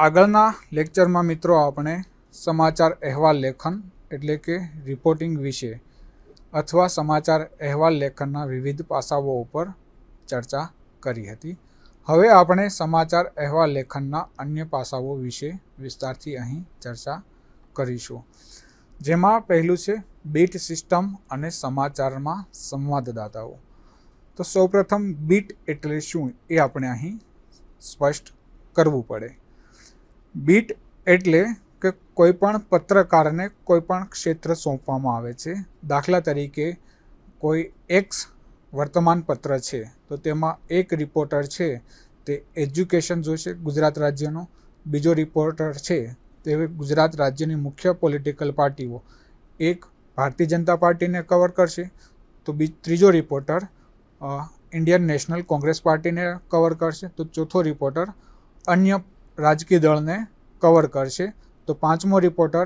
આગળના લેક્ચરમાં મિત્રો આપણે સમાચાર અહેવાલ લેખન એટલે કે રિપોર્ટિંગ વિશે અથવા સમાચાર અહેવાલ લેખનના વિવિધ પાસાઓ ઉપર ચર્ચા કરી હતી હવે આપણે સમાચાર અહેવાલ લેખનના અન્ય પાસાઓ વિશે વિસ્તારથી અહીં ચર્ચા કરીશું જેમાં પહેલું છે બીટ સિસ્ટમ અને સમાચારમાં સંવાદદાતાઓ તો સૌપ્રથમ બીટ એટલે શું એ આપણે અહીં સ્પષ્ટ કરવું પડે બીટ એટલે કે કોઈપણ પત્રકારને કોઈપણ ક્ષેત્ર સોંપવામાં આવે છે દાખલા તરીકે કોઈ એક્સ વર્તમાન પત્ર છે તો તેમાં એક રિપોર્ટર છે તે એજ્યુકેશન જોશે ગુજરાત રાજ્યનો બીજો રિપોર્ટર છે તે ગુજરાત રાજ્યની મુખ્ય પોલિટિકલ પાર્ટીઓ એક ભારતીય જનતા પાર્ટીને કવર કરશે તો બી ત્રીજો રિપોર્ટર ઇન્ડિયન નેશનલ કોંગ્રેસ પાર્ટીને કવર કરશે તો ચોથો રિપોર્ટર અન્ય રાજકીય દળને કવર કરશે તો પાંચમો રિપોર્ટર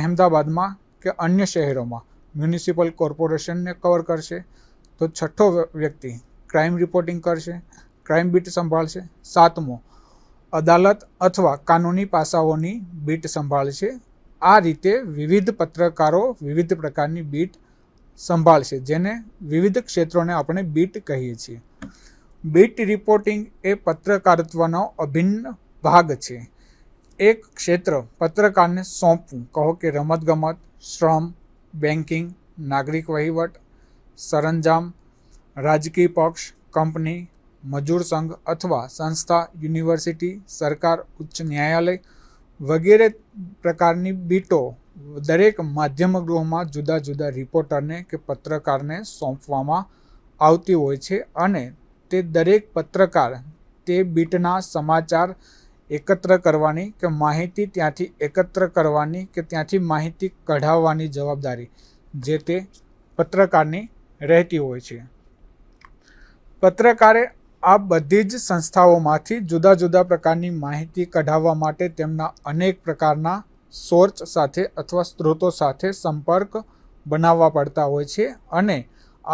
અહેમદાબાદમાં કે અન્ય શહેરોમાં મ્યુનિસિપલ કોર્પોરેશનને કવર કરશે તો છઠ્ઠો વ્યક્તિ ક્રાઇમ રિપોર્ટિંગ કરશે ક્રાઇમ બીટ સંભાળશે સાતમો અદાલત અથવા કાનૂની પાસાઓની બીટ સંભાળશે આ રીતે વિવિધ પત્રકારો વિવિધ પ્રકારની બીટ સંભાળશે જેને વિવિધ ક્ષેત્રોને આપણે બીટ કહીએ છીએ બીટ રિપોર્ટિંગ એ પત્રકારત્વનો અભિન્ન ભાગ છે એક ક્ષેત્ર પત્રકારને સોંપવું કહો કે રમતગમત શ્રમ બેન્કિંગ નાગરિક વહીવટ સરંજામ રાજકીય પક્ષ કંપની મજૂર સંઘ અથવા સંસ્થા યુનિવર્સિટી સરકાર ઉચ્ચ ન્યાયાલય વગેરે પ્રકારની બીટો દરેક માધ્યમ ગૃહમાં જુદા જુદા રિપોર્ટરને કે પત્રકારને સોંપવામાં આવતી હોય છે અને તે દરેક પત્રકાર તે બીટના સમાચાર એકત્ર કરવાની કે માહિતી ત્યાંથી એકત્ર કરવાની કે ત્યાંથી માહિતી કઢાવવાની જવાબદારી જે તે પત્રકારની રહેતી હોય છે પત્રકારે આ બધી જ સંસ્થાઓમાંથી જુદા જુદા પ્રકારની માહિતી કઢાવવા માટે તેમના અનેક પ્રકારના સોર્ચ સાથે અથવા સ્ત્રોતો સાથે સંપર્ક બનાવવા પડતા હોય છે અને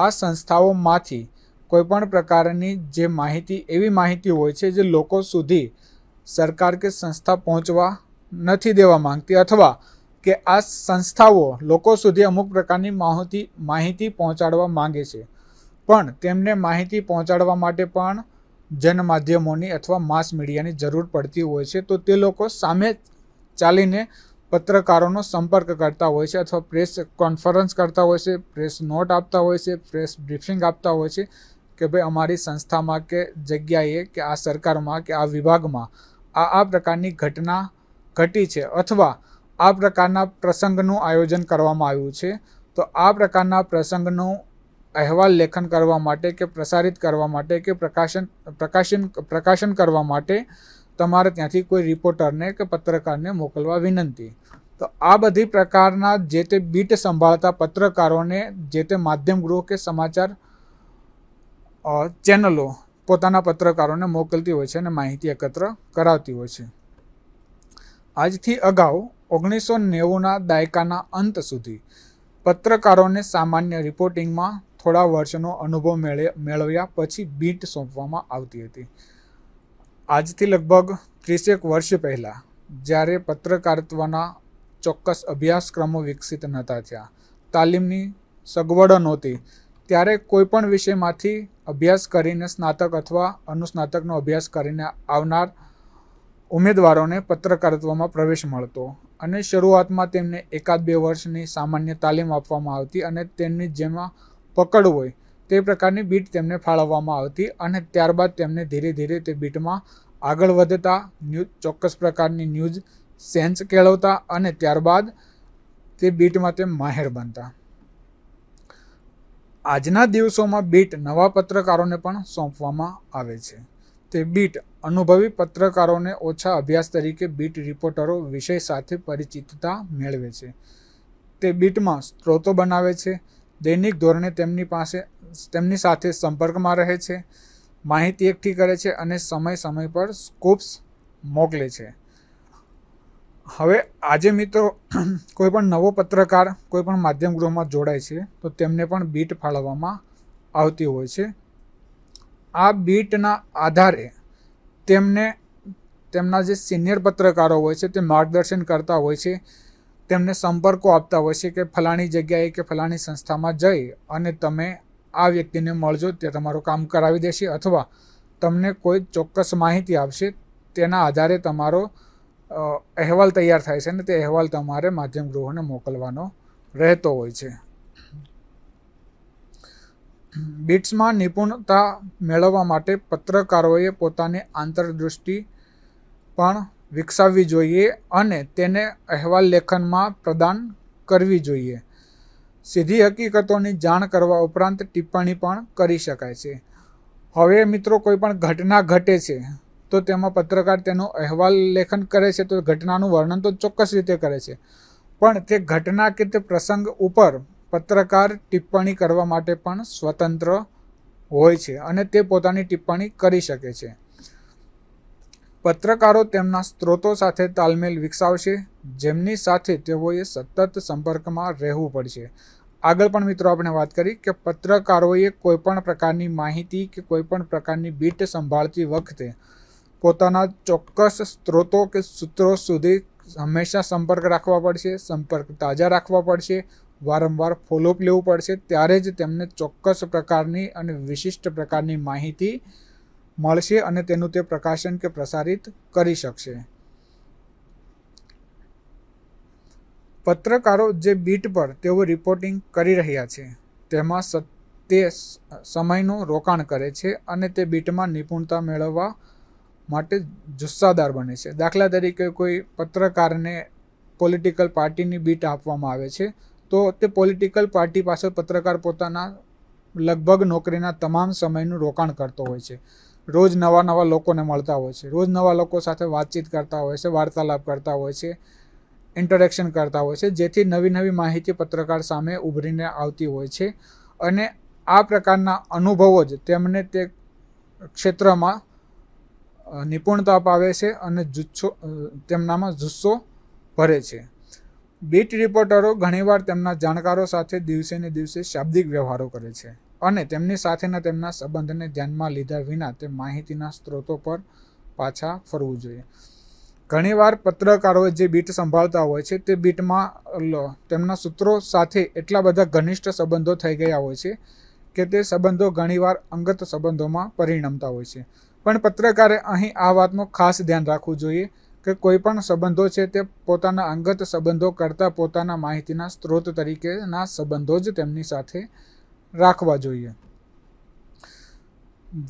આ સંસ્થાઓમાંથી કોઈપણ પ્રકારની જે માહિતી એવી માહિતી હોય છે જે લોકો સુધી સરકાર કે સંસ્થા પહોંચવા નથી દેવા માંગતી અથવા કે આ સંસ્થાઓ લોકો સુધી અમુક પ્રકારની માહિતી માહિતી પહોંચાડવા માંગે છે પણ તેમને માહિતી પહોંચાડવા માટે પણ જનમાધ્યમોની અથવા માસ મીડિયાની જરૂર પડતી હોય છે તો તે લોકો સામે ચાલીને પત્રકારોનો સંપર્ક કરતા હોય છે અથવા પ્રેસ કોન્ફરન્સ કરતા હોય છે પ્રેસ નોટ આપતા હોય છે પ્રેસ બ્રીફિંગ આપતા હોય છે કે ભાઈ અમારી સંસ્થામાં કે જગ્યાએ કે આ સરકારમાં કે આ વિભાગમાં આ આ પ્રકારની ઘટના ઘટી છે અથવા આ પ્રકારના પ્રસંગનું આયોજન કરવામાં આવ્યું છે તો આ પ્રકારના પ્રસંગનું અહેવાલ લેખન કરવા માટે કે પ્રસારિત કરવા માટે કે પ્રકાશન પ્રકાશન પ્રકાશન કરવા માટે તમારે ત્યાંથી કોઈ રિપોર્ટરને કે પત્રકારને મોકલવા વિનંતી તો આ બધી પ્રકારના જે તે બીટ સંભાળતા પત્રકારોને જે તે માધ્યમ ગૃહ કે સમાચાર ચેનલો પોતાના પત્રકારોને મોકલતી હોય છે અને માહિતી એકત્ર કરાવતી હોય છે આજથી અગાઉ ઓગણીસો નેવુંના દાયકાના અંત સુધી પત્રકારોને સામાન્ય રિપોર્ટિંગમાં થોડા વર્ષનો અનુભવ મેળવ્યા પછી બીટ સોંપવામાં આવતી હતી આજથી લગભગ ત્રીસેક વર્ષ પહેલાં જ્યારે પત્રકારત્વના ચોક્કસ અભ્યાસક્રમો વિકસિત નહોતા થયા તાલીમની સગવડો નહોતી ત્યારે કોઈપણ વિષયમાંથી અભ્યાસ કરીને સ્નાતક અથવા અનુસ્નાતકનો અભ્યાસ કરીને આવનાર ઉમેદવારોને પત્રકારત્વમાં પ્રવેશ મળતો અને શરૂઆતમાં તેમને એકાદ બે વર્ષની સામાન્ય તાલીમ આપવામાં આવતી અને તેમની જેમાં પકડ હોય તે પ્રકારની બીટ તેમને ફાળવવામાં આવતી અને ત્યારબાદ તેમને ધીરે ધીરે તે બીટમાં આગળ વધતા ન્યૂઝ ચોક્કસ પ્રકારની ન્યૂઝ સેન્સ કેળવતા અને ત્યારબાદ તે બીટમાં તે માહેર બનતા આજના દિવસોમાં બીટ નવા પત્રકારોને પણ સોંપવામાં આવે છે તે બીટ અનુભવી પત્રકારોને ઓછા અભ્યાસ તરીકે બીટ રિપોર્ટરો વિષય સાથે પરિચિતતા મેળવે છે તે બીટમાં સ્ત્રોતો બનાવે છે દૈનિક ધોરણે તેમની પાસે તેમની સાથે સંપર્કમાં રહે છે માહિતી એકઠી કરે છે અને સમય સમય પર સ્કોપ્સ મોકલે છે હવે આજે મિત્રો કોઈ પણ નવો પત્રકાર કોઈ પણ માધ્યમ ગૃહમાં જોડાય છે તો તેમને પણ બીટ ફાળવવામાં આવતી હોય છે આ બીટના આધારે તેમને તેમના જે સિનિયર પત્રકારો હોય છે તે માર્ગદર્શન કરતા હોય છે તેમને સંપર્કો આપતા હોય છે કે ફલાણી જગ્યાએ કે ફલાણી સંસ્થામાં જઈ અને તમે આ વ્યક્તિને મળજો તે તમારું કામ કરાવી દેશે અથવા તમને કોઈ ચોક્કસ માહિતી આપશે તેના આધારે તમારો અહેવાલ તૈયાર થાય છે ને તે અહેવાલ તમારે માધ્યમ ગૃહોને મોકલવાનો રહેતો હોય છે બિટ્સમાં નિપુણતા મેળવવા માટે પત્રકારોએ પોતાની આંતરદૃષ્ટિ પણ વિકસાવવી જોઈએ અને તેને અહેવાલ લેખનમાં પ્રદાન કરવી જોઈએ સીધી હકીકતોની જાણ કરવા ઉપરાંત ટિપ્પણી પણ કરી શકાય છે હવે મિત્રો કોઈ પણ ઘટના ઘટે છે તો તેમાં પત્રકાર તેનો અહેવાલ લેખન કરે છે તો ઘટનાનું વર્ણન તો ચોક્કસ રીતે કરે છે પણ તે ઘટના કે તે પ્રસંગ ઉપર પત્રકાર ટિપ્પણી કરવા માટે પણ સ્વતંત્ર હોય છે અને તે પોતાની ટિપ્પણી કરી શકે છે પત્રકારો તેમના સ્ત્રોતો સાથે તાલમેલ વિકસાવશે જેમની સાથે તેઓએ સતત સંપર્કમાં રહેવું પડશે આગળ પણ મિત્રો આપણે વાત કરી કે પત્રકારોએ કોઈપણ પ્રકારની માહિતી કે કોઈપણ પ્રકારની બીટ સંભાળતી વખતે પોતાના ચોક્કસ સ્ત્રોતો કે સૂત્રો સુધી હંમેશા સંપર્ક રાખવા પડશે સંપર્ક તાજા રાખવા પડશે વારંવાર ફોલોઅપ લેવું પડશે ત્યારે જ તેમને ચોક્કસ પ્રકારની અને વિશિષ્ટ પ્રકારની માહિતી મળશે અને તેનું તે પ્રકાશન કે પ્રસારિત કરી શકશે પત્રકારો જે બીટ પર તેઓ રિપોર્ટિંગ કરી રહ્યા છે તેમાં તે સમયનું રોકાણ કરે છે અને તે બીટમાં નિપુણતા મેળવવા માટે જુસ્સાદાર બને છે દાખલા તરીકે કોઈ પત્રકારને પોલિટિકલ પાર્ટીની બીટ આપવામાં આવે છે તો તે પોલિટિકલ પાર્ટી પાસે પત્રકાર પોતાના લગભગ નોકરીના તમામ સમયનું રોકાણ કરતો હોય છે રોજ નવા નવા લોકોને મળતા હોય છે રોજ નવા લોકો સાથે વાતચીત કરતા હોય છે વાર્તાલાપ કરતા હોય છે ઇન્ટરેક્શન કરતા હોય છે જેથી નવી નવી માહિતી પત્રકાર સામે ઉભરીને આવતી હોય છે અને આ પ્રકારના અનુભવો જ તેમને તે ક્ષેત્રમાં નિપુણતા પાવે છે અને જુસ્સો તેમનામાં જુસ્સો ભરે છે બીટ રિપોર્ટરો ઘણીવાર તેમના જાણકારો સાથે દિવસેને દિવસે શાબ્દિક વ્યવહારો કરે છે અને તેમની સાથેના તેમના સંબંધને ધ્યાનમાં લીધા વિના તે માહિતીના સ્ત્રોતો પર પાછા ફરવું જોઈએ ઘણીવાર પત્રકારો જે બીટ સંભાળતા હોય છે તે બીટમાં તેમના સૂત્રો સાથે એટલા બધા ઘનિષ્ઠ સંબંધો થઈ ગયા હોય છે કે તે સંબંધો ઘણીવાર અંગત સંબંધોમાં પરિણમતા હોય છે પણ પત્રકારે અહીં આ વાતનું ખાસ ધ્યાન રાખવું જોઈએ કે કોઈપણ સંબંધો છે તે પોતાના અંગત સંબંધો કરતાં પોતાના માહિતીના સ્ત્રોત તરીકેના સંબંધો જ તેમની સાથે રાખવા જોઈએ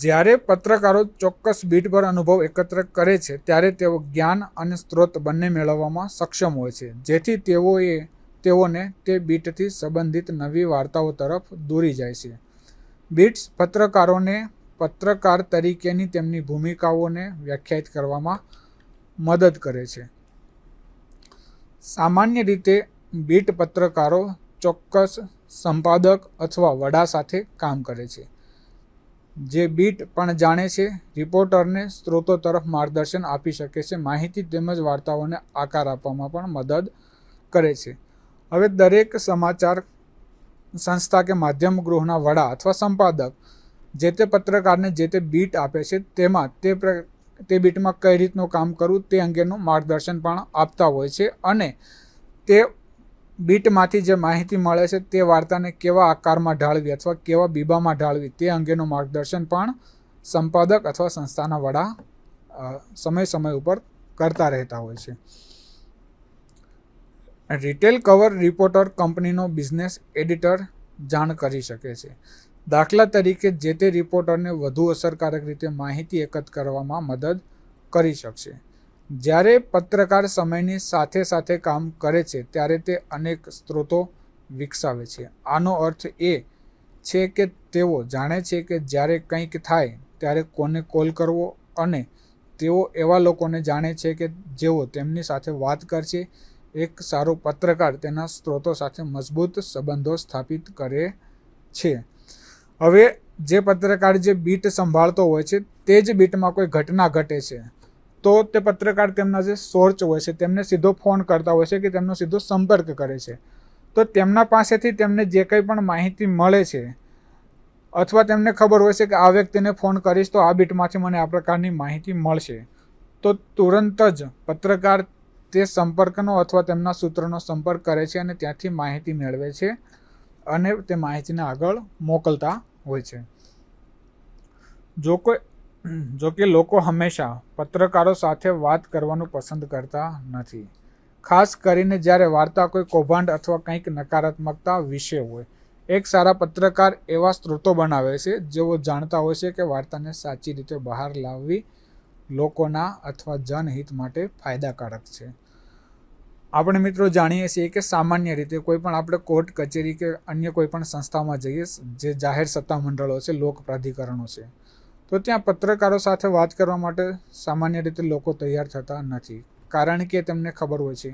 જ્યારે પત્રકારો ચોક્કસ બીટ પર અનુભવ એકત્ર કરે છે ત્યારે તેઓ જ્ઞાન અને સ્ત્રોત બંને મેળવવામાં સક્ષમ હોય છે જેથી તેઓએ તેઓને તે બીટથી સંબંધિત નવી વાર્તાઓ તરફ દોરી જાય છે બીટ્સ પત્રકારોને પત્રકાર તરીકેની તેમની ભૂમિકાઓને વ્યાખ્યાયિત કરવામાં મદદ કરે છે સામાન્ય રીતે બીટ પત્રકારો ચોક્કસ સંપાદક અથવા વડા સાથે કામ કરે છે જે બીટ પણ જાણે છે રિપોર્ટરને સ્ત્રોતો તરફ માર્ગદર્શન આપી શકે છે માહિતી તેમજ વાર્તાઓને આકાર આપવામાં પણ મદદ કરે છે હવે દરેક સમાચાર સંસ્થા કે માધ્યમ ગૃહના વડા અથવા સંપાદક જે તે પત્રકારને જે તે બીટ આપે છે તેમાં તે તે બીટમાં કઈ રીતનું કામ કરવું તે અંગેનું માર્ગદર્શન પણ આપતા હોય છે અને તે બીટમાંથી જે માહિતી મળે છે તે વાર્તાને કેવા આકારમાં ઢાળવી અથવા કેવા બીબામાં ઢાળવી તે અંગેનું માર્ગદર્શન પણ સંપાદક અથવા સંસ્થાના વડા સમય સમય ઉપર કરતા રહેતા હોય છે રિટેલ કવર રિપોર્ટર કંપનીનો બિઝનેસ એડિટર જાણ કરી શકે છે દાખલા તરીકે જે તે રિપોર્ટરને વધુ અસરકારક રીતે માહિતી એકત્ર કરવામાં મદદ કરી શકશે જ્યારે પત્રકાર સમયની સાથે સાથે કામ કરે છે ત્યારે તે અનેક સ્ત્રોતો વિકસાવે છે આનો અર્થ એ છે કે તેઓ જાણે છે કે જ્યારે કંઈક થાય ત્યારે કોને કોલ કરવો અને તેઓ એવા લોકોને જાણે છે કે જેઓ તેમની સાથે વાત કરશે એક સારો પત્રકાર તેના સ્ત્રોતો સાથે મજબૂત સંબંધો સ્થાપિત કરે છે હવે જે પત્રકાર જે બીટ સંભાળતો હોય છે તે જ બીટમાં કોઈ ઘટના ઘટે છે તો તે પત્રકાર તેમના જે સોર્ચ હોય છે તેમને સીધો ફોન કરતા હોય છે કે તેમનો સીધો સંપર્ક કરે છે તો તેમના પાસેથી તેમને જે કંઈ પણ માહિતી મળે છે અથવા તેમને ખબર હોય છે કે આ વ્યક્તિને ફોન કરીશ તો આ બીટમાંથી મને આ પ્રકારની માહિતી મળશે તો તુરંત જ પત્રકાર તે સંપર્કનો અથવા તેમના સૂત્રનો સંપર્ક કરે છે અને ત્યાંથી માહિતી મેળવે છે અને તે માહિતીને આગળ મોકલતા હોય છે જો કોઈ જો કે લોકો હંમેશા પત્રકારો સાથે વાત કરવાનું પસંદ કરતા નથી ખાસ કરીને જ્યારે વાર્તા કોઈ કૌભાંડ અથવા કંઈક નકારાત્મકતા વિશે હોય એક સારા પત્રકાર એવા સ્ત્રોતો બનાવે છે જેઓ જાણતા હોય છે કે વાર્તાને સાચી રીતે બહાર લાવવી લોકોના અથવા જનહિત માટે ફાયદાકારક છે આપણે મિત્રો જાણીએ છીએ કે સામાન્ય રીતે કોઈ પણ આપણે કોર્ટ કચેરી કે અન્ય કોઈ પણ સંસ્થામાં જઈએ જે જાહેર સત્તા મંડળો છે લોક પ્રાધિકરણો છે તો ત્યાં પત્રકારો સાથે વાત કરવા માટે સામાન્ય રીતે લોકો તૈયાર થતા નથી કારણ કે તેમને ખબર હોય છે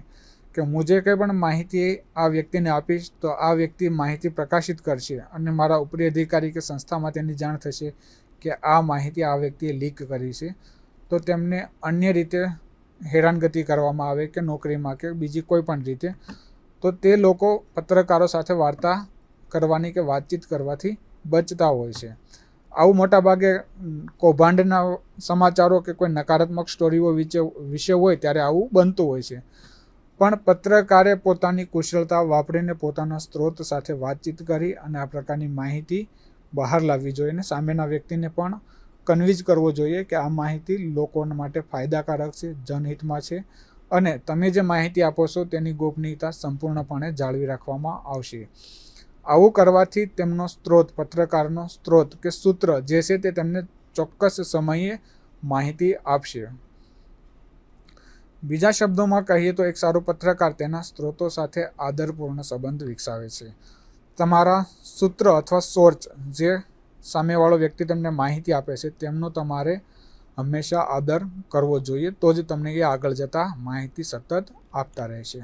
કે હું જે કંઈ પણ માહિતી આ વ્યક્તિને આપીશ તો આ વ્યક્તિ માહિતી પ્રકાશિત કરશે અને મારા ઉપરી અધિકારી કે સંસ્થામાં તેની જાણ થશે કે આ માહિતી આ વ્યક્તિએ લીક કરી છે તો તેમને અન્ય રીતે હેરાનગતિ કરવામાં આવે કે નોકરીમાં કે બીજી કોઈ પણ રીતે તો તે લોકો પત્રકારો સાથે વાર્તા કરવાની કે વાતચીત કરવાથી બચતા હોય છે આવું મોટાભાગે કૌભાંડના સમાચારો કે કોઈ નકારાત્મક સ્ટોરીઓ વિશે વિશે હોય ત્યારે આવું બનતું હોય છે પણ પત્રકારે પોતાની કુશળતા વાપરીને પોતાના સ્ત્રોત સાથે વાતચીત કરી અને આ પ્રકારની માહિતી બહાર લાવવી જોઈએ અને સામેના વ્યક્તિને પણ કન્વિન્સ કરવો જોઈએ કે આ માહિતી લોકો માટે ફાયદાકારક છે જનહિતમાં છે અને તમે જે માહિતી આપો છો તેની ગોપનીયતા સંપૂર્ણપણે જાળવી રાખવામાં આવશે આવું કરવાથી તેમનો સ્ત્રોત પત્રકારનો સ્ત્રોત કે સૂત્ર જે છે તે તેમને ચોક્કસ સમયે માહિતી આપશે બીજા શબ્દોમાં કહીએ તો એક સારો પત્રકાર તેના સ્ત્રોતો સાથે આદરપૂર્ણ સંબંધ વિકસાવે છે તમારા સૂત્ર અથવા સોર્ચ જે સામેવાળો વ્યક્તિ તમને માહિતી આપે છે તેમનો તમારે હંમેશા આદર કરવો જોઈએ તો જ તમને એ આગળ જતાં માહિતી સતત આપતા રહેશે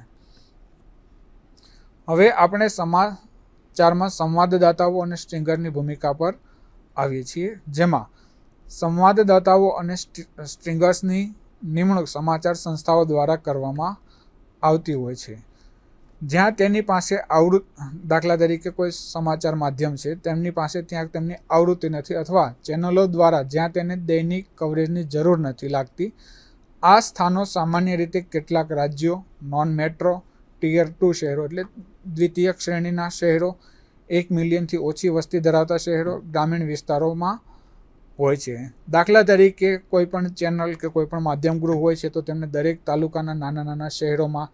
હવે આપણે સમાચારમાં સંવાદદાતાઓ અને સ્ટ્રિંગરની ભૂમિકા પર આવીએ છીએ જેમાં સંવાદદાતાઓ અને સ્ટ્રિંગર્સની નિમણૂક સમાચાર સંસ્થાઓ દ્વારા કરવામાં આવતી હોય છે જ્યાં તેની પાસે આવૃત્ત દાખલા તરીકે કોઈ સમાચાર માધ્યમ છે તેમની પાસે ત્યાં તેમની આવૃત્તિ નથી અથવા ચેનલો દ્વારા જ્યાં તેને દૈનિક કવરેજની જરૂર નથી લાગતી આ સ્થાનો સામાન્ય રીતે કેટલાક રાજ્યો નોન મેટ્રો ટીયર ટુ શહેરો એટલે દ્વિતીય શ્રેણીના શહેરો એક મિલિયનથી ઓછી વસ્તી ધરાવતા શહેરો ગ્રામીણ વિસ્તારોમાં હોય છે દાખલા તરીકે કોઈ પણ ચેનલ કે કોઈ પણ માધ્યમ ગૃહ હોય છે તો તેમને દરેક તાલુકાના નાના નાના શહેરોમાં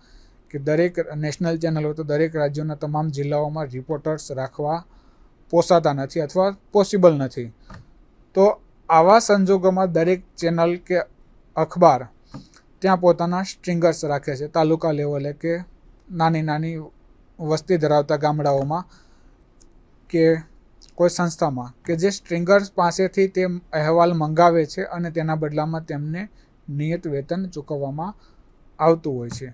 કે દરેક નેશનલ ચેનલ હોય તો દરેક રાજ્યોના તમામ જિલ્લાઓમાં રિપોર્ટર્સ રાખવા પોસાતા નથી અથવા પોસિબલ નથી તો આવા સંજોગોમાં દરેક ચેનલ કે અખબાર ત્યાં પોતાના સ્ટ્રિંગર્સ રાખે છે તાલુકા લેવલે કે નાની નાની વસ્તી ધરાવતા ગામડાઓમાં કે કોઈ સંસ્થામાં કે જે સ્ટ્રિંગર્સ પાસેથી તે અહેવાલ મંગાવે છે અને તેના બદલામાં તેમને નિયત વેતન ચૂકવવામાં આવતું હોય છે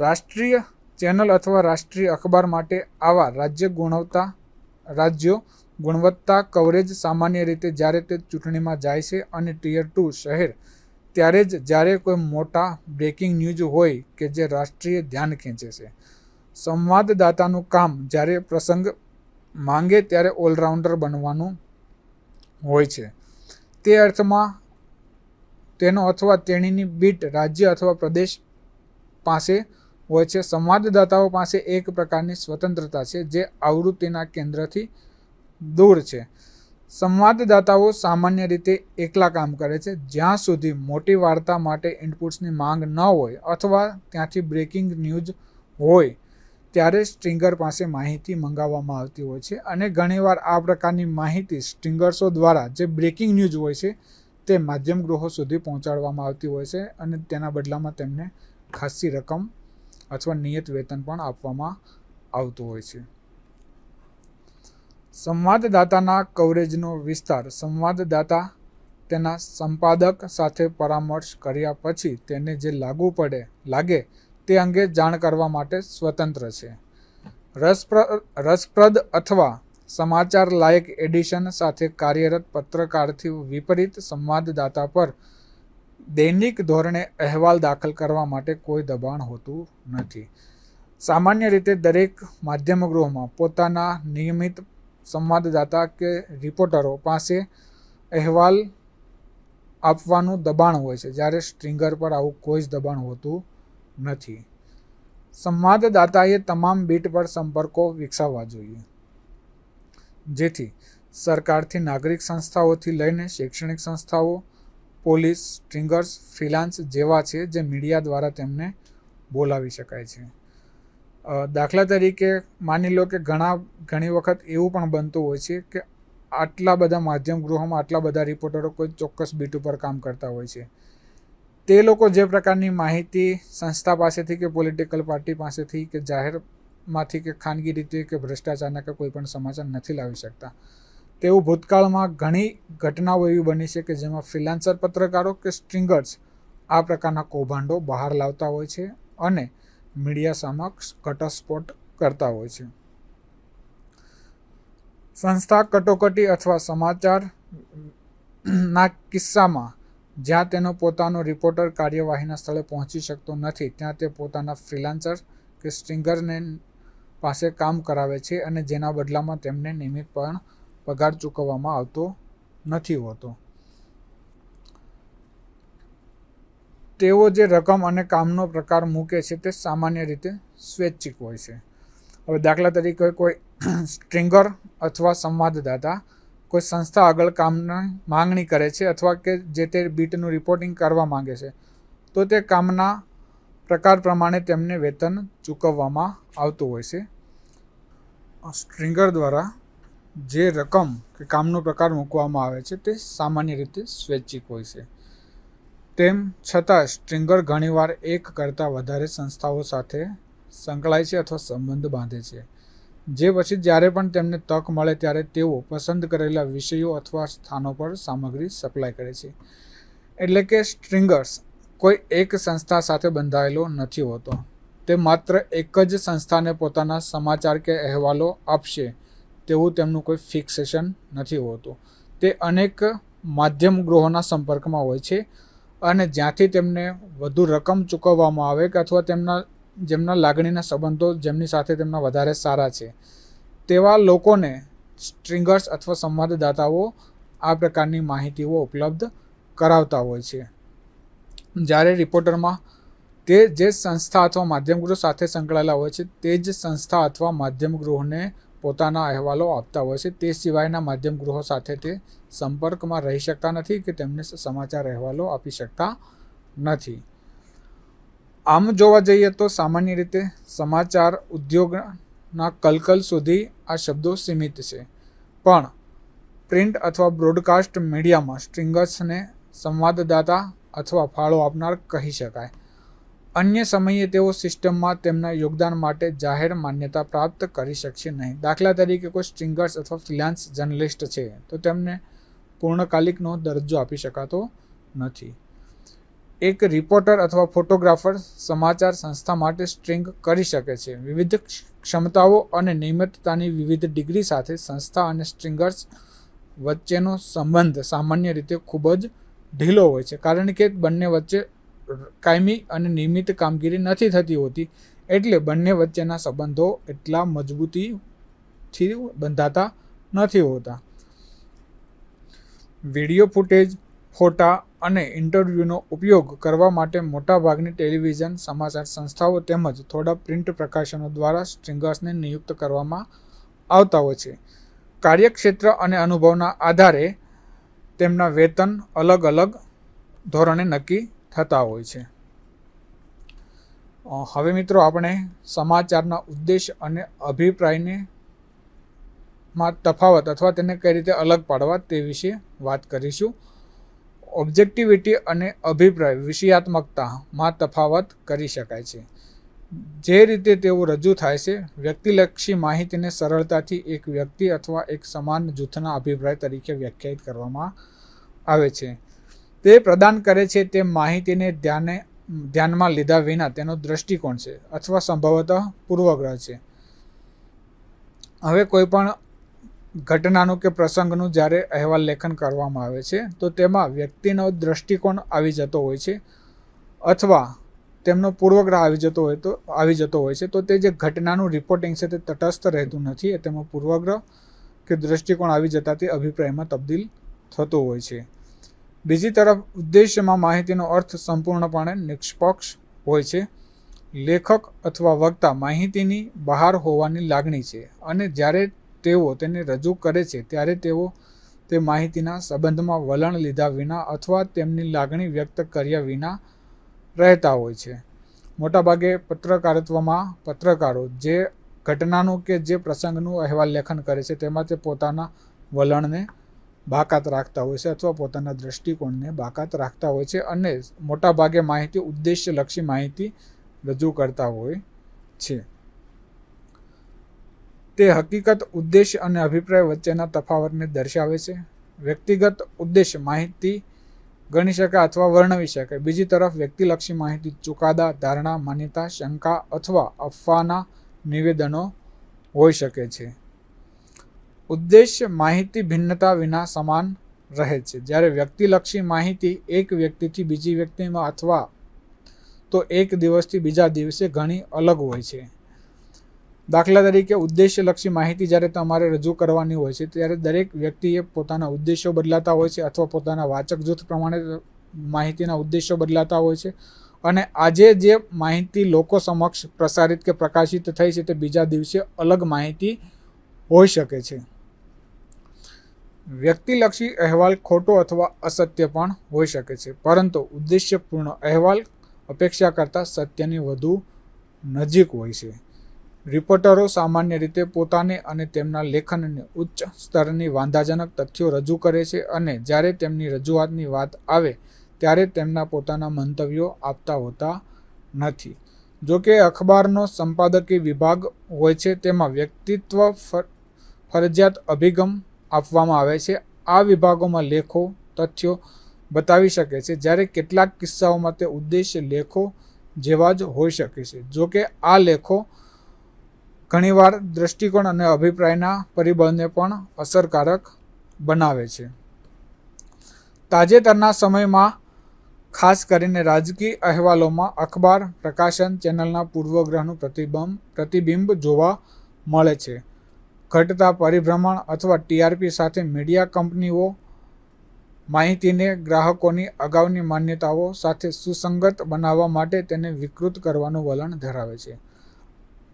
રાષ્ટ્રીય ચેનલ અથવા રાષ્ટ્રીય અખબાર માટે આવા રાજ્ય ગુણવતા રાજ્યો ગુણવત્તા કવરેજ સામાન્ય રીતે જ્યારે તે ચૂંટણીમાં જાય છે અને ટીયર ટુ શહેર ત્યારે જ જ્યારે કોઈ મોટા બ્રેકિંગ ન્યૂઝ હોય કે જે રાષ્ટ્રીય ધ્યાન ખેંચે છે સંવાદદાતાનું કામ જ્યારે પ્રસંગ માંગે ત્યારે ઓલરાઉન્ડર બનવાનું હોય છે તે અર્થમાં તેનો અથવા તેણીની બીટ રાજ્ય અથવા પ્રદેશ પાસે હોય છે સંવાદદાતાઓ પાસે એક પ્રકારની સ્વતંત્રતા છે જે આવૃત્તિના કેન્દ્રથી દૂર છે સંવાદદાતાઓ સામાન્ય રીતે એકલા કામ કરે છે જ્યાં સુધી મોટી વાર્તા માટે ઇનપુટ્સની માંગ ન હોય અથવા ત્યાંથી બ્રેકિંગ ન્યૂઝ હોય ત્યારે સ્ટ્રિંગર પાસે માહિતી મંગાવવામાં આવતી હોય છે અને ઘણીવાર આ પ્રકારની માહિતી સ્ટ્રિંગર્સો દ્વારા જે બ્રેકિંગ ન્યૂઝ હોય છે તે માધ્યમ ગૃહો સુધી પહોંચાડવામાં આવતી હોય છે અને તેના બદલામાં તેમને ખાસી રકમ અથવા નિયત વેતન પણ આપવામાં આવતું હોય છે સંવાદદાતાના કવરેજનો વિસ્તાર સંવાદદાતા તેના સંપાદક સાથે પરામર્શ કર્યા પછી તેને જે લાગુ પડે લાગે તે અંગે જાણ કરવા માટે સ્વતંત્ર છે રસપ્રદ અથવા સમાચાર લાયક એડિશન સાથે કાર્યરત પત્રકારથી વિપરીત સંવાદદાતા પર દૈનિક ધોરણે અહેવાલ દાખલ કરવા માટે કોઈ દબાણ હોતું નથી સામાન્ય રીતે દરેક માધ્યમ ગૃહમાં પોતાના નિયમિત સંવાદદાતા કે રિપોર્ટરો પાસે અહેવાલ આપવાનું દબાણ હોય છે જ્યારે સ્ટ્રિંગર પર આવું કોઈ જ દબાણ હોતું નથી સંવાદદાતાએ તમામ બીટ પર સંપર્કો વિકસાવવા જોઈએ જેથી સરકારથી નાગરિક સંસ્થાઓથી લઈને શૈક્ષણિક સંસ્થાઓ પોલીસ સ્ટ્રિંગર્સ ફ્રીલાન્સ જેવા છે જે મીડિયા દ્વારા તેમને બોલાવી શકાય છે દાખલા તરીકે માની લો કે ઘણા ઘણી વખત એવું પણ બનતું હોય છે કે આટલા બધા માધ્યમ ગૃહોમાં આટલા બધા રિપોર્ટરો કોઈ ચોક્કસ બીટ ઉપર કામ કરતા હોય છે તે લોકો જે પ્રકારની માહિતી સંસ્થા પાસેથી કે પોલિટિકલ પાર્ટી પાસેથી કે જાહેરમાંથી કે ખાનગી રીતે કે ભ્રષ્ટાચારના કે કોઈ પણ સમાચાર નથી લાવી શકતા તેવું ભૂતકાળમાં ઘણી ઘટનાઓ એવી બની છે કે જેમાં ફ્રીલાન્સર પત્રકારો કે સ્ટ્રિંગર્સ આ પ્રકારના કૌભાંડો બહાર લાવતા હોય છે અને મીડિયા સમક્ષ ઘટસ્ફોટ કરતા હોય છે સંસ્થા કટોકટી અથવા સમાચાર ના કિસ્સામાં જ્યાં તેનો પોતાનો રિપોર્ટર કાર્યવાહીના સ્થળે પહોંચી શકતો નથી ત્યાં તે પોતાના ફ્રીલાન્સર કે સ્ટ્રિંગરને પાસે કામ કરાવે છે અને જેના બદલામાં તેમને નિયમિત પણ પગાર ચૂકવવામાં આવતો નથી હોતો તેઓ જે રકમ અને કામનો પ્રકાર મૂકે છે તે સામાન્ય રીતે સ્વૈચ્છિક હોય છે હવે દાખલા તરીકે કોઈ સ્ટ્રિંગર અથવા સંવાદદાતા કોઈ સંસ્થા આગળ કામની માંગણી કરે છે અથવા કે જે તે બીટનું રિપોર્ટિંગ કરવા માંગે છે તો તે કામના પ્રકાર પ્રમાણે તેમને વેતન ચૂકવવામાં આવતું હોય છે સ્ટ્રિંગર દ્વારા જે રકમ કે કામનો પ્રકાર મૂકવામાં આવે છે તે સામાન્ય રીતે સ્વૈચ્છિક હોય છે તેમ છતાં સ્ટ્રિંગર ઘણીવાર એક કરતાં વધારે સંસ્થાઓ સાથે સંકળાય છે અથવા સંબંધ બાંધે છે જે પછી જ્યારે પણ તેમને તક મળે ત્યારે તેઓ પસંદ કરેલા વિષયો અથવા સ્થાનો પર સામગ્રી સપ્લાય કરે છે એટલે કે સ્ટ્રિંગર્સ કોઈ એક સંસ્થા સાથે બંધાયેલો નથી હોતો તે માત્ર એક જ સંસ્થાને પોતાના સમાચાર કે અહેવાલો આપશે તેવું તેમનું કોઈ ફિક્સેશન નથી હોતું તે અનેક માધ્યમ ગૃહોના સંપર્કમાં હોય છે અને જ્યાંથી તેમને વધુ રકમ ચૂકવવામાં આવે કે અથવા તેમના જેમના લાગણીના સંબંધો જેમની સાથે તેમના વધારે સારા છે તેવા લોકોને સ્ટ્રિંગર્સ અથવા સંવાદદાતાઓ આ પ્રકારની માહિતીઓ ઉપલબ્ધ કરાવતા હોય છે જ્યારે રિપોર્ટરમાં તે જે સંસ્થા અથવા માધ્યમ ગૃહ સાથે સંકળાયેલા હોય છે તે જ સંસ્થા અથવા માધ્યમ ગૃહને પોતાના અહેવાલો આપતા હોય છે તે સિવાયના માધ્યમ ગૃહો સાથે તે સંપર્કમાં રહી શકતા નથી કે તેમને સમાચાર અહેવાલો આપી શકતા નથી આમ જોવા જઈએ તો સામાન્ય રીતે સમાચાર ઉદ્યોગના કલકલ સુધી આ શબ્દો સીમિત છે પણ પ્રિન્ટ અથવા બ્રોડકાસ્ટ મીડિયામાં સ્ટ્રિંગર્સને સંવાદદાતા અથવા ફાળો આપનાર કહી શકાય અન્ય સમયે તેઓ સિસ્ટમમાં તેમના યોગદાન માટે જાહેર માન્યતા પ્રાપ્ત કરી શકશે નહીં દાખલા તરીકે કોઈ સ્ટ્રિંગર્સ અથવા ફ્રીલાન્સ જર્નલિસ્ટ છે તો તેમને પૂર્ણકાલિકનો દરજ્જો આપી શકાતો નથી એક રિપોર્ટર અથવા ફોટોગ્રાફર સમાચાર સંસ્થા માટે સ્ટ્રિંગ કરી શકે છે વિવિધ ક્ષમતાઓ અને નિયમિતતાની વિવિધ ડિગ્રી સાથે સંસ્થા અને સ્ટ્રિંગર્સ વચ્ચેનો સંબંધ સામાન્ય રીતે ખૂબ જ ઢીલો હોય છે કારણ કે બંને વચ્ચે કાયમી અને નિયમિત કામગીરી નથી થતી હોતી એટલે બંને વચ્ચેના સંબંધો એટલા મજબૂતીથી બંધાતા નથી હોતા વિડીયો ફૂટેજ ફોટા અને ઇન્ટરવ્યૂનો ઉપયોગ કરવા માટે મોટાભાગની ટેલિવિઝન સમાચાર સંસ્થાઓ તેમજ થોડા પ્રિન્ટ પ્રકાશનો દ્વારા સ્ટ્રિંગર્સને નિયુક્ત કરવામાં આવતા હોય છે કાર્યક્ષેત્ર અને અનુભવના આધારે તેમના વેતન અલગ અલગ ધોરણે નક્કી થતા હોય છે હવે મિત્રો આપણે સમાચારના ઉદ્દેશ અને અભિપ્રાયને માં તફાવત અથવા તેને કઈ રીતે અલગ પાડવા તે વિશે વાત કરીશું ઓબ્જેક્ટિવિટી અને અભિપ્રાય વિષયાત્મકતામાં તફાવત કરી શકાય છે જે રીતે તેઓ રજૂ થાય છે વ્યક્તિલક્ષી માહિતીને સરળતાથી એક વ્યક્તિ અથવા એક સમાન જૂથના અભિપ્રાય તરીકે વ્યાખ્યાયિત કરવામાં આવે છે તે પ્રદાન કરે છે તે માહિતીને ધ્યાને ધ્યાનમાં લીધા વિના તેનો દ્રષ્ટિકોણ છે અથવા સંભવતઃ પૂર્વગ્રહ છે હવે કોઈપણ ઘટનાનું કે પ્રસંગનું જ્યારે અહેવાલ લેખન કરવામાં આવે છે તો તેમાં વ્યક્તિનો દ્રષ્ટિકોણ આવી જતો હોય છે અથવા તેમનો પૂર્વગ્રહ આવી જતો હોય તો આવી જતો હોય છે તો તે જે ઘટનાનું રિપોર્ટિંગ છે તે તટસ્થ રહેતું નથી તેમાં પૂર્વગ્રહ કે દ્રષ્ટિકોણ આવી જતા તે અભિપ્રાયમાં તબદીલ થતો હોય છે બીજી તરફ ઉદ્દેશ્યમાં માહિતીનો અર્થ સંપૂર્ણપણે નિષ્પક્ષ હોય છે લેખક અથવા વક્તા માહિતીની બહાર હોવાની લાગણી છે અને જ્યારે તેઓ તેને રજૂ કરે છે ત્યારે તેઓ તે માહિતીના સંબંધમાં વલણ લીધા વિના અથવા તેમની લાગણી વ્યક્ત કર્યા વિના રહેતા હોય છે મોટાભાગે પત્રકારત્વમાં પત્રકારો જે ઘટનાનું કે જે પ્રસંગનું અહેવાલ લેખન કરે છે તેમાં તે પોતાના વલણને બાકાત રાખતા હોય છે અથવા પોતાના દ્રષ્ટિકોણને બાકાત રાખતા હોય છે અને મોટાભાગે માહિતી ઉદ્દેશ્યલક્ષી માહિતી રજૂ કરતા હોય છે તે હકીકત ઉદ્દેશ અને અભિપ્રાય વચ્ચેના તફાવતને દર્શાવે છે વ્યક્તિગત ઉદ્દેશ માહિતી ગણી શકાય અથવા વર્ણવી શકાય બીજી તરફ વ્યક્તિલક્ષી માહિતી ચુકાદા ધારણા માન્યતા શંકા અથવા અફવાના નિવેદનો હોઈ શકે છે ઉદ્દેશ્ય માહિતી ભિન્નતા વિના સમાન રહે છે જ્યારે વ્યક્તિલક્ષી માહિતી એક વ્યક્તિથી બીજી વ્યક્તિમાં અથવા તો એક દિવસથી બીજા દિવસે ઘણી અલગ હોય છે દાખલા તરીકે ઉદ્દેશ્યલક્ષી માહિતી જ્યારે તમારે રજૂ કરવાની હોય છે ત્યારે દરેક વ્યક્તિએ પોતાના ઉદ્દેશો બદલાતા હોય છે અથવા પોતાના વાચક જૂથ પ્રમાણે માહિતીના ઉદ્દેશો બદલાતા હોય છે અને આજે જે માહિતી લોકો સમક્ષ પ્રસારિત કે પ્રકાશિત થઈ છે તે બીજા દિવસે અલગ માહિતી હોઈ શકે છે વ્યક્તિલક્ષી અહેવાલ ખોટો અથવા અસત્ય પણ હોઈ શકે છે પરંતુ ઉદ્દેશ્યપૂર્ણ અહેવાલ અપેક્ષા કરતાં સત્યની વધુ નજીક હોય છે રિપોર્ટરો સામાન્ય રીતે પોતાને અને તેમના લેખનને ઉચ્ચ સ્તરની વાંધાજનક તથ્યો રજૂ કરે છે અને જ્યારે તેમની રજૂઆતની વાત આવે ત્યારે તેમના પોતાના મંતવ્યો આપતા હોતા નથી જો કે અખબારનો સંપાદકીય વિભાગ હોય છે તેમાં વ્યક્તિત્વ ફરજિયાત અભિગમ આપવામાં આવે છે આ વિભાગોમાં લેખો તથ્યો બતાવી શકે છે જ્યારે કેટલાક કિસ્સાઓમાં તે ઉદ્દેશ્ય લેખો જેવા જ હોઈ શકે છે જો કે આ લેખો ઘણીવાર દૃષ્ટિકોણ અને અભિપ્રાયના પરિબળને પણ અસરકારક બનાવે છે તાજેતરના સમયમાં ખાસ કરીને રાજકીય અહેવાલોમાં અખબાર પ્રકાશન ચેનલના પૂર્વગ્રહનું પ્રતિબંબ પ્રતિબિંબ જોવા મળે છે ઘટતા પરિભ્રમણ અથવા ટીઆરપી સાથે મીડિયા કંપનીઓ માહિતીને ગ્રાહકોની અગાઉની માન્યતાઓ સાથે સુસંગત બનાવવા માટે તેને વિકૃત કરવાનું વલણ ધરાવે છે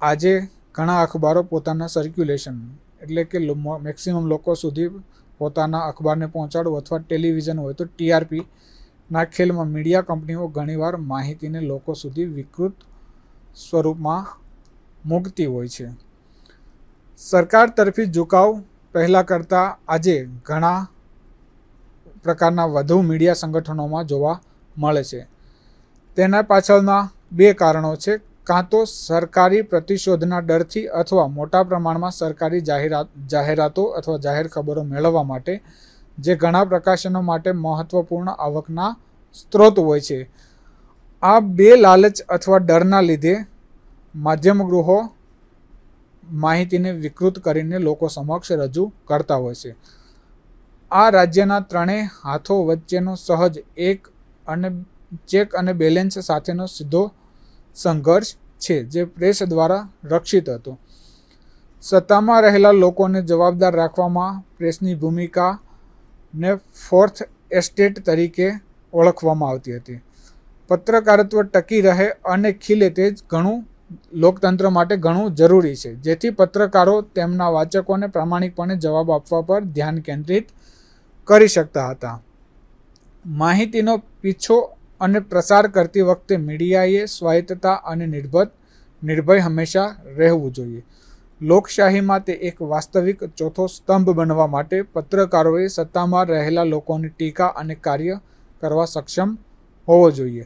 આજે ઘણા અખબારો પોતાના સર્ક્યુલેશન એટલે કે મેક્સિમમ લોકો સુધી પોતાના અખબારને પહોંચાડવું અથવા ટેલિવિઝન હોય તો ટીઆરપી ના ખેલમાં મીડિયા કંપનીઓ ઘણીવાર માહિતીને લોકો સુધી વિકૃત સ્વરૂપમાં મૂકતી હોય છે સરકાર તરફી ઝુકાવ પહેલાં કરતાં આજે ઘણા પ્રકારના વધુ મીડિયા સંગઠનોમાં જોવા મળે છે તેના પાછળના બે કારણો છે કાં તો સરકારી પ્રતિશોધના ડરથી અથવા મોટા પ્રમાણમાં સરકારી જાહેરાત જાહેરાતો અથવા જાહેર ખબરો મેળવવા માટે જે ઘણા પ્રકાશનો માટે મહત્વપૂર્ણ આવકના સ્ત્રોત હોય છે આ બે લાલચ અથવા ડરના લીધે માધ્યમ ગૃહો માહિતીને વિકૃત કરીને લોકો સમક્ષ રજૂ કરતા હોય છે આ રાજ્યના ત્રણેય હાથો વચ્ચેનો સહજ એક અને ચેક અને બેલેન્સ સાથેનો સીધો સંઘર્ષ છે જે પ્રેસ દ્વારા રક્ષિત હતો સત્તામાં રહેલા લોકોને જવાબદાર રાખવામાં પ્રેસની ભૂમિકા ને ફોર્થ એસ્ટેટ તરીકે ઓળખવામાં આવતી હતી પત્રકારત્વ ટકી રહે અને ખીલે તે જ ઘણું લોકતંત્ર માટે ઘણું જરૂરી છે જેથી પત્રકારો તેમના વાચકોને પ્રામાણિકપણે જવાબ આપવા પર ધ્યાન કેન્દ્રિત કરી શકતા હતા માહિતીનો પીછો અને પ્રસાર કરતી વખતે મીડિયાએ સ્વાયત્તતા અને નિર્ભર નિર્ભય હંમેશા રહેવું જોઈએ લોકશાહીમાં તે એક વાસ્તવિક ચોથો સ્તંભ બનવા માટે પત્રકારોએ સત્તામાં રહેલા લોકોની ટીકા અને કાર્ય કરવા સક્ષમ હોવો જોઈએ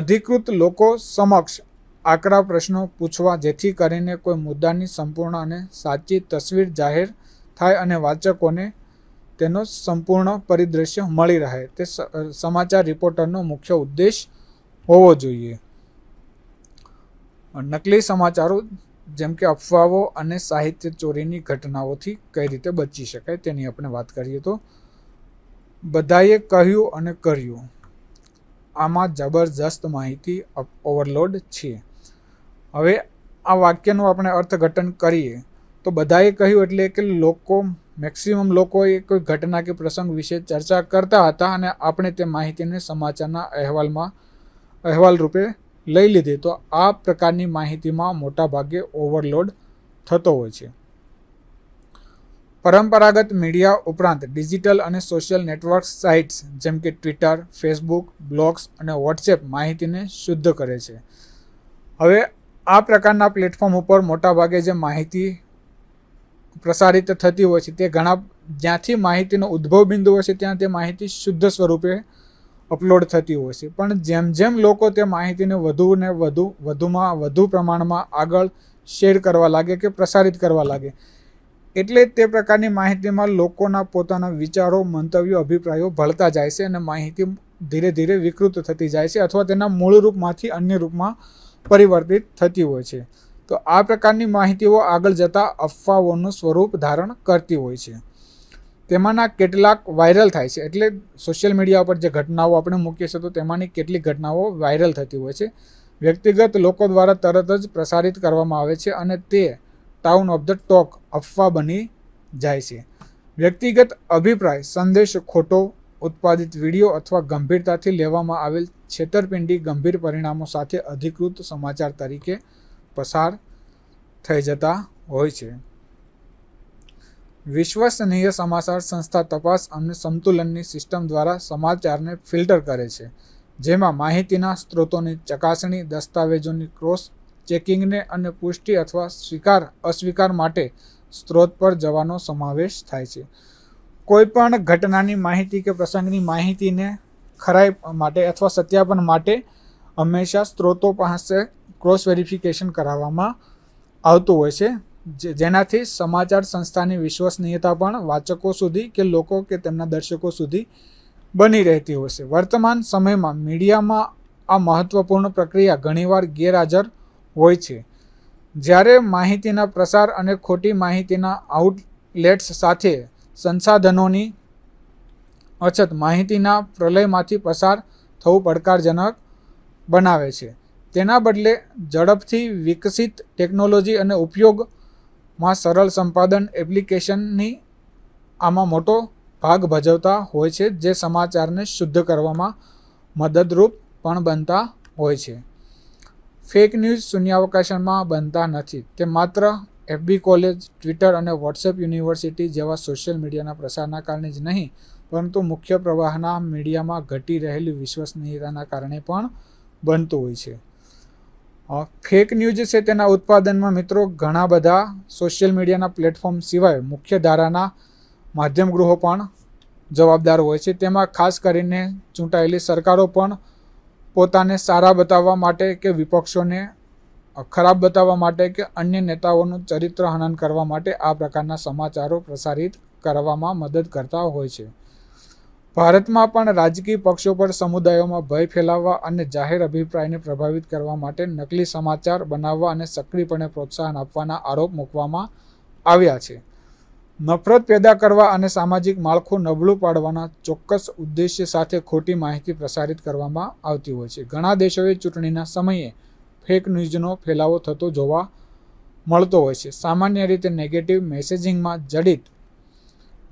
અધિકૃત લોકો સમક્ષ આકરા પ્રશ્નો પૂછવા જેથી કરીને કોઈ મુદ્દાની સંપૂર્ણ અને સાચી તસવીર જાહેર થાય અને વાચકોને તેનો સંપૂર્ણ પરિદ્રશ્ય મળી રહે તે સમાચાર રિપોર્ટરનો મુખ્ય ઉદ્દેશ હોવો જોઈએ નકલી સમાચારો જેમ કે અફવાઓ અને સાહિત્ય ચોરીની ઘટનાઓથી કઈ રીતે બચી શકાય તેની આપણે વાત કરીએ તો બધાએ કહ્યું અને કર્યું આમાં જબરજસ્ત માહિતી ઓવરલોડ છે હવે આ વાક્યનું આપણે અર્થઘટન કરીએ તો બધાએ કહ્યું એટલે કે લોકો મેક્સિમમ લોકોએ કોઈ ઘટના કે પ્રસંગ વિશે ચર્ચા કરતા હતા અને આપણે તે માહિતીને સમાચારના અહેવાલમાં અહેવાલ રૂપે લઈ લીધી તો આ પ્રકારની માહિતીમાં મોટાભાગે ઓવરલોડ થતો હોય છે પરંપરાગત મીડિયા ઉપરાંત ડિજિટલ અને સોશિયલ નેટવર્ક સાઇટ્સ જેમ કે ટ્વિટર ફેસબુક બ્લોગ્સ અને વોટ્સએપ માહિતીને શુદ્ધ કરે છે હવે આ પ્રકારના પ્લેટફોર્મ ઉપર મોટાભાગે જે માહિતી પ્રસારિત થતી હોય છે તે ઘણા જ્યાંથી માહિતીનો ઉદ્ભવ બિંદુ હોય છે ત્યાં તે માહિતી શુદ્ધ સ્વરૂપે અપલોડ થતી હોય છે પણ જેમ જેમ લોકો તે માહિતીને વધુ ને વધુ વધુમાં વધુ પ્રમાણમાં આગળ શેર કરવા લાગે કે પ્રસારિત કરવા લાગે એટલે તે પ્રકારની માહિતીમાં લોકોના પોતાના વિચારો મંતવ્યો અભિપ્રાયો ભળતા જાય છે અને માહિતી ધીરે ધીરે વિકૃત થતી જાય છે અથવા તેના મૂળ રૂપમાંથી અન્ય રૂપમાં પરિવર્તિત થતી હોય છે તો આ પ્રકારની માહિતીઓ આગળ જતાં અફવાઓનું સ્વરૂપ ધારણ કરતી હોય છે તેમાંના કેટલાક વાયરલ થાય છે એટલે સોશિયલ મીડિયા પર જે ઘટનાઓ આપણે મૂકીએ છીએ તો તેમાંની કેટલીક ઘટનાઓ વાયરલ થતી હોય છે વ્યક્તિગત લોકો દ્વારા તરત જ પ્રસારિત કરવામાં આવે છે અને તે ટાઉન ઓફ ધ ટોક અફવા બની જાય છે વ્યક્તિગત અભિપ્રાય સંદેશ ખોટો ઉત્પાદિત વિડીયો અથવા ગંભીરતાથી લેવામાં આવેલ છેતરપિંડી ગંભીર પરિણામો સાથે અધિકૃત સમાચાર તરીકે પસાર થઈ જતા હોય છે વિશ્વસનીય સમાચાર સંસ્થા તપાસ અને સંતુલનની સિસ્ટમ દ્વારા સમાચારને ફિલ્ટર કરે છે જેમાં માહિતીના સ્ત્રોતોની ચકાસણી દસ્તાવેજોની ક્રોસ ચેકિંગને અને પુષ્ટિ અથવા સ્વીકાર અસ્વીકાર માટે સ્ત્રોત પર જવાનો સમાવેશ થાય છે કોઈપણ ઘટનાની માહિતી કે પ્રસંગની માહિતીને ખરાઈ માટે અથવા સત્યાપન માટે હંમેશા સ્ત્રોતો પાસે ક્રોસ વેરિફિકેશન કરાવવામાં આવતું હોય છે જેનાથી સમાચાર સંસ્થાની વિશ્વસનીયતા પણ વાચકો સુધી કે લોકો કે તેમના દર્શકો સુધી બની રહેતી હોય છે વર્તમાન સમયમાં મીડિયામાં આ મહત્વપૂર્ણ પ્રક્રિયા ઘણીવાર ગેરહાજર હોય છે જ્યારે માહિતીના પ્રસાર અને ખોટી માહિતીના આઉટલેટ્સ સાથે સંસાધનોની અછત માહિતીના પ્રલયમાંથી પસાર થવું પડકારજનક બનાવે છે તેના બદલે ઝડપથી વિકસિત ટેકનોલોજી અને ઉપયોગમાં સરળ સંપાદન એપ્લિકેશનની આમાં મોટો ભાગ ભજવતા હોય છે જે સમાચારને શુદ્ધ કરવામાં મદદરૂપ પણ બનતા હોય છે ફેક ન્યૂઝ શૂન્યાવકાશનમાં બનતા નથી તે માત્ર એફબી કોલેજ ટ્વિટર અને વોટ્સએપ યુનિવર્સિટી જેવા સોશિયલ મીડિયાના પ્રસારના કારણે જ નહીં પરંતુ મુખ્ય પ્રવાહના મીડિયામાં ઘટી રહેલી વિશ્વસનીયતાના કારણે પણ બનતું હોય છે ફેક ન્યૂઝ છે તેના ઉત્પાદનમાં મિત્રો ઘણા બધા સોશિયલ મીડિયાના પ્લેટફોર્મ સિવાય મુખ્ય ધારાના માધ્યમ ગૃહો પણ જવાબદાર હોય છે તેમાં ખાસ કરીને ચૂંટાયેલી સરકારો પણ પોતાને સારા બતાવવા માટે કે વિપક્ષોને ખરાબ બતાવવા માટે કે અન્ય નેતાઓનું ચરિત્ર હનન કરવા માટે આ પ્રકારના સમાચારો પ્રસારિત કરવામાં મદદ કરતા હોય છે ભારતમાં પણ રાજકીય પક્ષો પર સમુદાયોમાં ભય ફેલાવવા અને જાહેર અભિપ્રાયને પ્રભાવિત કરવા માટે નકલી સમાચાર બનાવવા અને સક્રિયપણે પ્રોત્સાહન આપવાના આરોપ મૂકવામાં આવ્યા છે નફરત પેદા કરવા અને સામાજિક માળખું નબળું પાડવાના ચોક્કસ ઉદ્દેશ્ય સાથે ખોટી માહિતી પ્રસારિત કરવામાં આવતી હોય છે ઘણા દેશોએ ચૂંટણીના સમયે ફેક ન્યૂઝનો ફેલાવો થતો જોવા મળતો હોય છે સામાન્ય રીતે નેગેટિવ મેસેજિંગમાં જડિત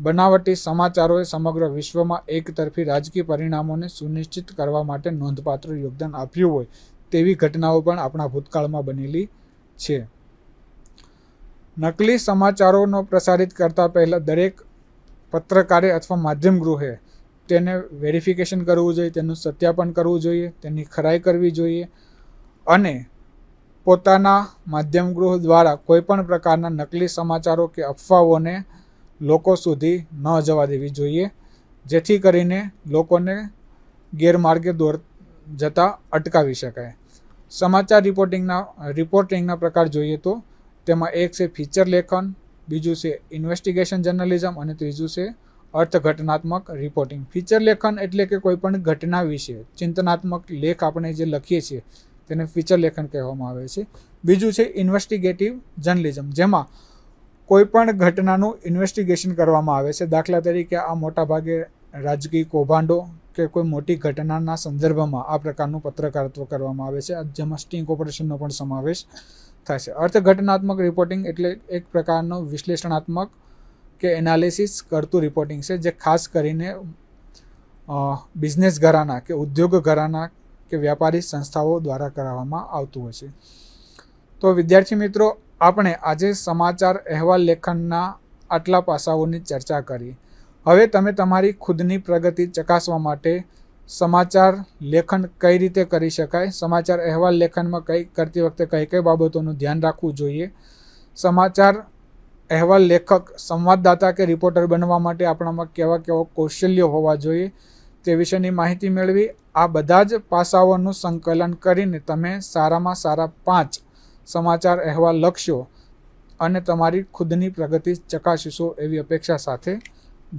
બનાવટી સમાચારોએ સમગ્ર વિશ્વમાં એકતરફી રાજકીય પરિણામોને સુનિશ્ચિત કરવા માટે નોંધપાત્ર યોગદાન આપ્યું હોય તેવી ઘટનાઓ પણ આપણા ભૂતકાળમાં બનેલી છે નકલી સમાચારોનો પ્રસારિત કરતા પહેલાં દરેક પત્રકારે અથવા માધ્યમ ગૃહે તેને વેરિફિકેશન કરવું જોઈએ તેનું સત્યાપન કરવું જોઈએ તેની ખરાઈ કરવી જોઈએ અને પોતાના માધ્યમ ગૃહ દ્વારા કોઈપણ પ્રકારના નકલી સમાચારો કે અફવાઓને લોકો સુધી ન જવા દેવી જોઈએ જેથી કરીને લોકોને ગેરમાર્ગે દોર જતા અટકાવી શકાય સમાચાર રિપોર્ટિંગના રિપોર્ટિંગના પ્રકાર જોઈએ તો તેમાં એક છે ફીચર લેખન બીજું છે ઇન્વેસ્ટિગેશન જર્નલિઝમ અને ત્રીજું છે અર્થઘટનાત્મક રિપોર્ટિંગ ફીચર લેખન એટલે કે કોઈપણ ઘટના વિશે ચિંતનાત્મક લેખ આપણે જે લખીએ છીએ તેને ફીચર લેખન કહેવામાં આવે છે બીજું છે ઇન્વેસ્ટિગેટિવ જર્નલિઝમ જેમાં કોઈપણ ઘટનાનું ઇન્વેસ્ટિગેશન કરવામાં આવે છે દાખલા તરીકે આ મોટાભાગે રાજકીય કૌભાંડો કે કોઈ મોટી ઘટનાના સંદર્ભમાં આ પ્રકારનું પત્રકારત્વ કરવામાં આવે છે જેમાં સ્ટિંગ ઓપરેશનનો પણ સમાવેશ થાય છે અર્થઘટનાત્મક રિપોર્ટિંગ એટલે એક પ્રકારનો વિશ્લેષણાત્મક કે એનાલિસિસ કરતું રિપોર્ટિંગ છે જે ખાસ કરીને બિઝનેસ ઘરાના કે ઉદ્યોગ ઘરાના કે વ્યાપારી સંસ્થાઓ દ્વારા કરાવવામાં આવતું હોય છે તો વિદ્યાર્થી મિત્રો આપણે આજે સમાચાર અહેવાલ લેખનના આટલા પાસાઓની ચર્ચા કરી હવે તમે તમારી ખુદની પ્રગતિ ચકાસવા માટે સમાચાર લેખન કઈ રીતે કરી શકાય સમાચાર અહેવાલ લેખનમાં કઈ કરતી વખતે કઈ કઈ બાબતોનું ધ્યાન રાખવું જોઈએ સમાચાર અહેવાલ લેખક સંવાદદાતા કે રિપોર્ટર બનવા માટે આપણામાં કેવા કેવા કૌશલ્ય હોવા જોઈએ તે વિશેની માહિતી મેળવી આ બધા જ પાસાઓનું સંકલન કરીને તમે સારામાં સારા પાંચ સમાચાર અહેવાલ લખશો અને તમારી ખુદની પ્રગતિ ચકાસીશો એવી અપેક્ષા સાથે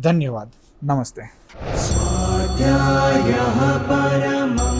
ધન્યવાદ નમસ્તે પરમ